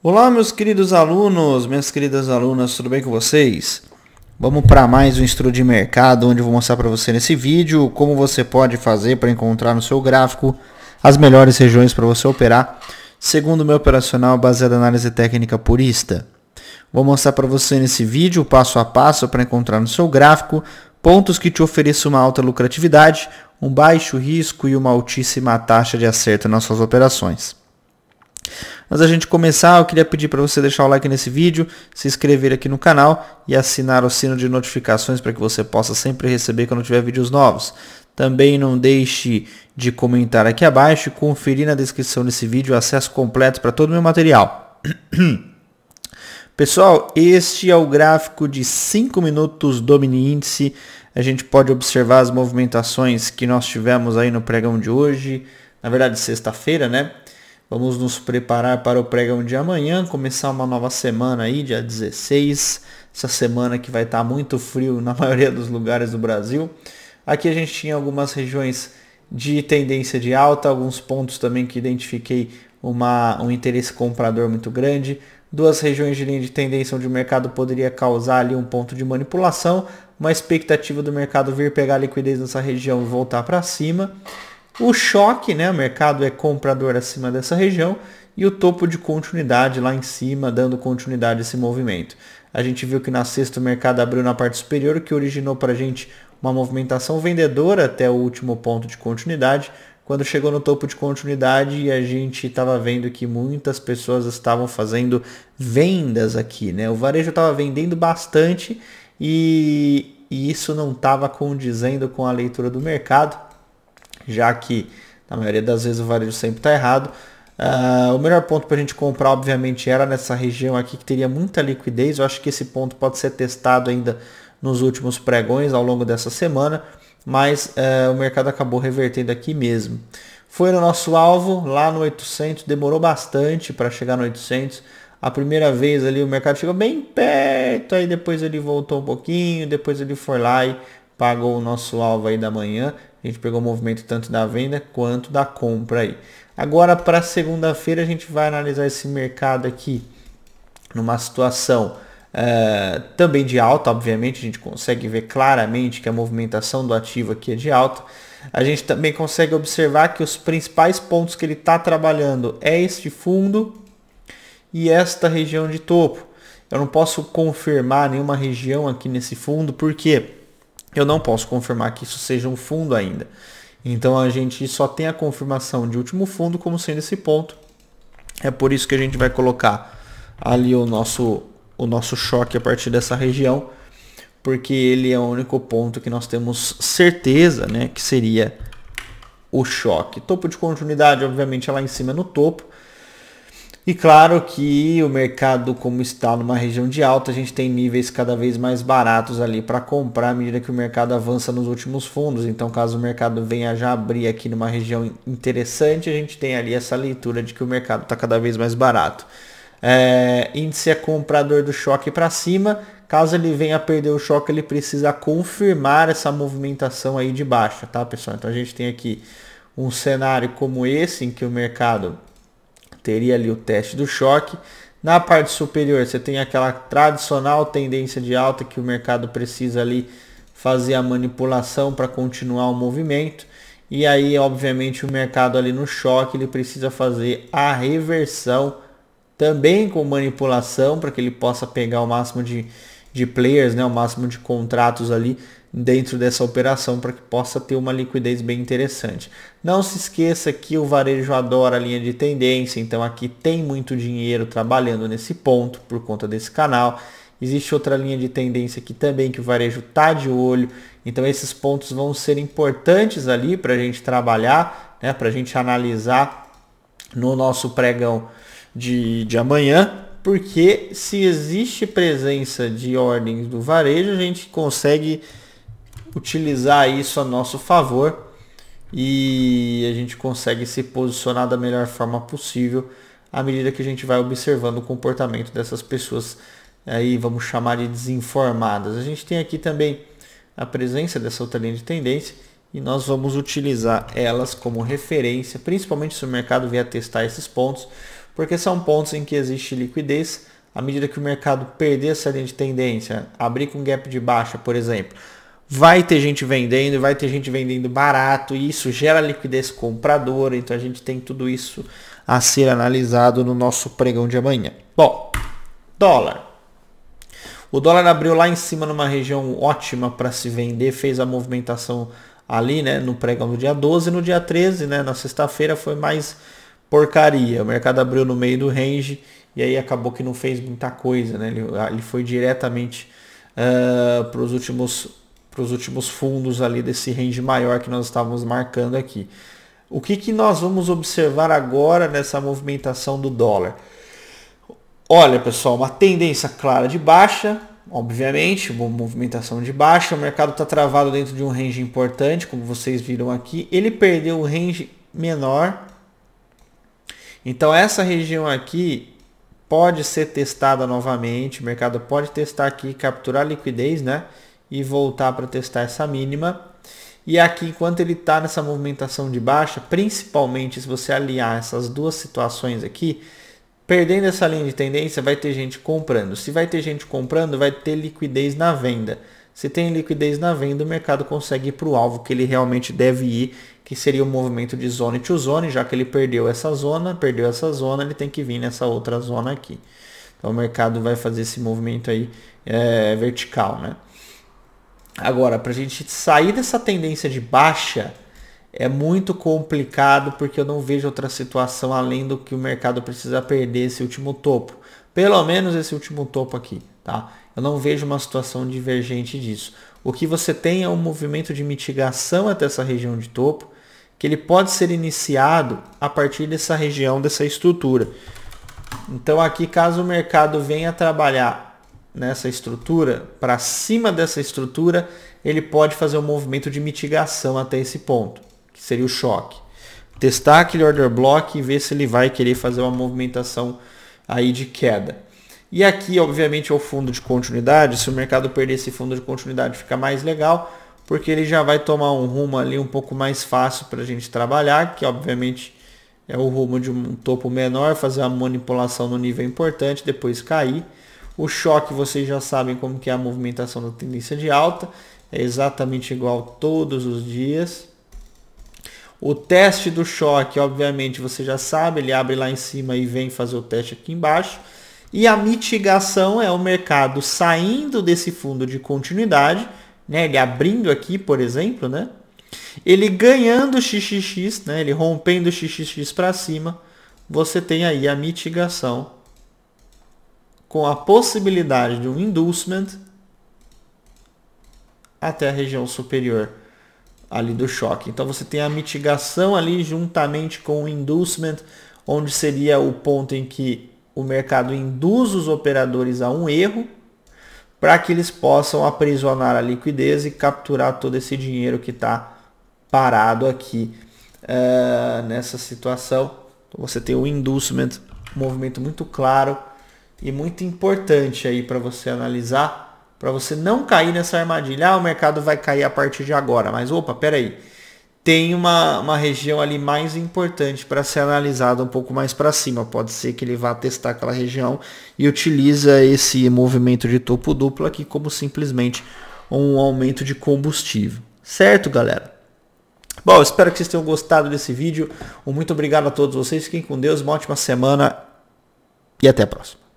Olá, meus queridos alunos, minhas queridas alunas, tudo bem com vocês? Vamos para mais um estudo de mercado, onde eu vou mostrar para você nesse vídeo como você pode fazer para encontrar no seu gráfico as melhores regiões para você operar, segundo o meu operacional baseado em análise técnica purista. Vou mostrar para você nesse vídeo passo a passo para encontrar no seu gráfico pontos que te ofereçam uma alta lucratividade, um baixo risco e uma altíssima taxa de acerto nas suas operações. Antes da gente começar, eu queria pedir para você deixar o like nesse vídeo, se inscrever aqui no canal e assinar o sino de notificações para que você possa sempre receber quando tiver vídeos novos. Também não deixe de comentar aqui abaixo e conferir na descrição desse vídeo o acesso completo para todo o meu material. Pessoal, este é o gráfico de 5 minutos do mini índice. A gente pode observar as movimentações que nós tivemos aí no pregão de hoje, na verdade sexta-feira, né? Vamos nos preparar para o pregão de amanhã, começar uma nova semana aí, dia 16. Essa semana que vai estar tá muito frio na maioria dos lugares do Brasil. Aqui a gente tinha algumas regiões de tendência de alta, alguns pontos também que identifiquei uma, um interesse comprador muito grande. Duas regiões de linha de tendência onde o mercado poderia causar ali um ponto de manipulação, uma expectativa do mercado vir pegar liquidez nessa região e voltar para cima. O choque, né, o mercado é comprador acima dessa região e o topo de continuidade lá em cima, dando continuidade a esse movimento. A gente viu que na sexta o mercado abriu na parte superior, o que originou para a gente uma movimentação vendedora até o último ponto de continuidade. Quando chegou no topo de continuidade, a gente estava vendo que muitas pessoas estavam fazendo vendas aqui, né? O varejo estava vendendo bastante e, e isso não estava condizendo com a leitura do mercado já que na maioria das vezes o varejo sempre está errado. Uh, o melhor ponto para a gente comprar, obviamente, era nessa região aqui que teria muita liquidez. Eu acho que esse ponto pode ser testado ainda nos últimos pregões ao longo dessa semana, mas uh, o mercado acabou revertendo aqui mesmo. Foi no nosso alvo, lá no 800, demorou bastante para chegar no 800. A primeira vez ali o mercado chegou bem perto, aí depois ele voltou um pouquinho, depois ele foi lá e pagou o nosso alvo aí da manhã. A gente pegou o movimento tanto da venda quanto da compra aí. Agora para segunda-feira a gente vai analisar esse mercado aqui numa situação uh, também de alta, obviamente a gente consegue ver claramente que a movimentação do ativo aqui é de alta. A gente também consegue observar que os principais pontos que ele está trabalhando é este fundo e esta região de topo. Eu não posso confirmar nenhuma região aqui nesse fundo, porque quê? Eu não posso confirmar que isso seja um fundo ainda. Então a gente só tem a confirmação de último fundo como sendo esse ponto. É por isso que a gente vai colocar ali o nosso, o nosso choque a partir dessa região, porque ele é o único ponto que nós temos certeza né, que seria o choque. Topo de continuidade, obviamente, é lá em cima no topo. E claro que o mercado, como está numa região de alta, a gente tem níveis cada vez mais baratos ali para comprar à medida que o mercado avança nos últimos fundos. Então, caso o mercado venha já abrir aqui numa região interessante, a gente tem ali essa leitura de que o mercado está cada vez mais barato. É, índice é comprador do choque para cima. Caso ele venha perder o choque, ele precisa confirmar essa movimentação aí de baixa, tá, pessoal? Então a gente tem aqui um cenário como esse em que o mercado teria ali o teste do choque. Na parte superior, você tem aquela tradicional tendência de alta que o mercado precisa ali fazer a manipulação para continuar o movimento. E aí, obviamente, o mercado ali no choque, ele precisa fazer a reversão também com manipulação para que ele possa pegar o máximo de, de players, né, o máximo de contratos ali dentro dessa operação para que possa ter uma liquidez bem interessante. Não se esqueça que o varejo adora a linha de tendência, então aqui tem muito dinheiro trabalhando nesse ponto por conta desse canal. Existe outra linha de tendência aqui também que o varejo está de olho, então esses pontos vão ser importantes ali para a gente trabalhar, né, para a gente analisar no nosso pregão de, de amanhã, porque se existe presença de ordens do varejo, a gente consegue utilizar isso a nosso favor e a gente consegue se posicionar da melhor forma possível à medida que a gente vai observando o comportamento dessas pessoas aí vamos chamar de desinformadas. A gente tem aqui também a presença dessa outra linha de tendência e nós vamos utilizar elas como referência, principalmente se o mercado vier testar esses pontos, porque são pontos em que existe liquidez. À medida que o mercado perder essa linha de tendência, abrir com gap de baixa, por exemplo, vai ter gente vendendo, vai ter gente vendendo barato, e isso gera liquidez compradora, então a gente tem tudo isso a ser analisado no nosso pregão de amanhã. Bom, dólar. O dólar abriu lá em cima numa região ótima para se vender, fez a movimentação ali, né, no pregão do dia 12, no dia 13, né, na sexta-feira foi mais porcaria. O mercado abriu no meio do range e aí acabou que não fez muita coisa, né? Ele, ele foi diretamente uh, para os últimos para os últimos fundos ali desse range maior que nós estávamos marcando aqui. O que, que nós vamos observar agora nessa movimentação do dólar? Olha, pessoal, uma tendência clara de baixa, obviamente, uma movimentação de baixa. O mercado está travado dentro de um range importante, como vocês viram aqui. Ele perdeu o range menor. Então, essa região aqui pode ser testada novamente. O mercado pode testar aqui, capturar liquidez, né? e voltar para testar essa mínima. E aqui, enquanto ele está nessa movimentação de baixa, principalmente se você aliar essas duas situações aqui, perdendo essa linha de tendência, vai ter gente comprando. Se vai ter gente comprando, vai ter liquidez na venda. Se tem liquidez na venda, o mercado consegue ir para o alvo que ele realmente deve ir, que seria o movimento de zone to zone, já que ele perdeu essa zona, perdeu essa zona, ele tem que vir nessa outra zona aqui. Então o mercado vai fazer esse movimento aí é, vertical, né? Agora, para a gente sair dessa tendência de baixa, é muito complicado porque eu não vejo outra situação além do que o mercado precisa perder esse último topo. Pelo menos esse último topo aqui, tá? Eu não vejo uma situação divergente disso. O que você tem é um movimento de mitigação até essa região de topo, que ele pode ser iniciado a partir dessa região, dessa estrutura. Então aqui, caso o mercado venha trabalhar nessa estrutura, para cima dessa estrutura, ele pode fazer um movimento de mitigação até esse ponto, que seria o choque. Testar aquele order block e ver se ele vai querer fazer uma movimentação aí de queda. E aqui, obviamente, é o fundo de continuidade. Se o mercado perder esse fundo de continuidade, fica mais legal, porque ele já vai tomar um rumo ali um pouco mais fácil para a gente trabalhar, que obviamente é o rumo de um topo menor, fazer uma manipulação no nível importante, depois cair. O choque vocês já sabem como que é a movimentação da tendência de alta. É exatamente igual todos os dias. O teste do choque, obviamente, você já sabe, ele abre lá em cima e vem fazer o teste aqui embaixo. E a mitigação é o mercado saindo desse fundo de continuidade, né? Ele abrindo aqui, por exemplo, né? Ele ganhando XXX, né? Ele rompendo XXX para cima, você tem aí a mitigação com a possibilidade de um inducement até a região superior ali do choque. Então você tem a mitigação ali juntamente com o inducement, onde seria o ponto em que o mercado induz os operadores a um erro para que eles possam aprisionar a liquidez e capturar todo esse dinheiro que está parado aqui uh, nessa situação. Então você tem o inducement, um movimento muito claro e muito importante aí para você analisar, para você não cair nessa armadilha. Ah, o mercado vai cair a partir de agora, mas opa, peraí. Tem uma, uma região ali mais importante para ser analisada um pouco mais para cima. Pode ser que ele vá testar aquela região e utiliza esse movimento de topo duplo aqui como simplesmente um aumento de combustível. Certo, galera? Bom, espero que vocês tenham gostado desse vídeo. Um muito obrigado a todos vocês. Fiquem com Deus, uma ótima semana e até a próxima.